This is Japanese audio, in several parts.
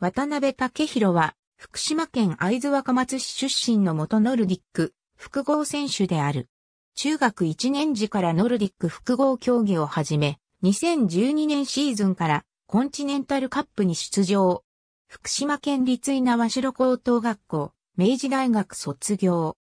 渡辺武弘は、福島県会津若松市出身の元ノルディック、複合選手である。中学1年時からノルディック複合競技を始め、2012年シーズンからコンチネンタルカップに出場。福島県立稲和城高等学校、明治大学卒業。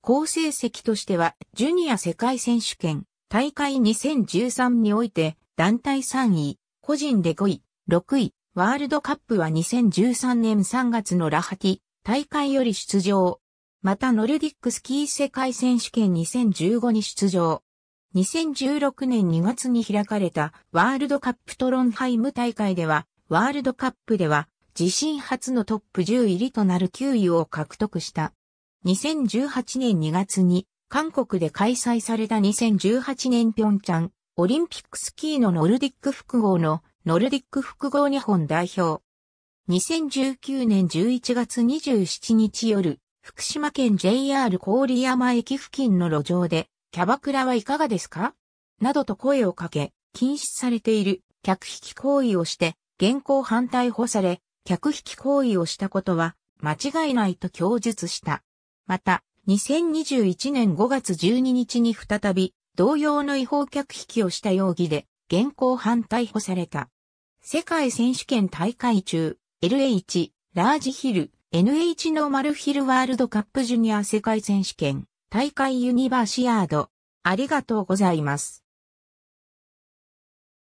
好成績としては、ジュニア世界選手権、大会2013において、団体3位、個人で5位、6位、ワールドカップは2013年3月のラハティ大会より出場。またノルディックスキー世界選手権2015に出場。2016年2月に開かれたワールドカップトロンハイム大会では、ワールドカップでは自身初のトップ10入りとなる9位を獲得した。2018年2月に韓国で開催された2018年ピョンチャンオリンピックスキーのノルディック複合のノルディック複合日本代表。2019年11月27日夜、福島県 JR 郡山駅付近の路上で、キャバクラはいかがですかなどと声をかけ、禁止されている客引き行為をして、現行犯逮捕され、客引き行為をしたことは間違いないと供述した。また、2021年5月12日に再び、同様の違法客引きをした容疑で、現行犯逮捕された。世界選手権大会中、LH、ラージヒル、NH のマルヒルワールドカップジュニア世界選手権、大会ユニバーシアード。ありがとうございます。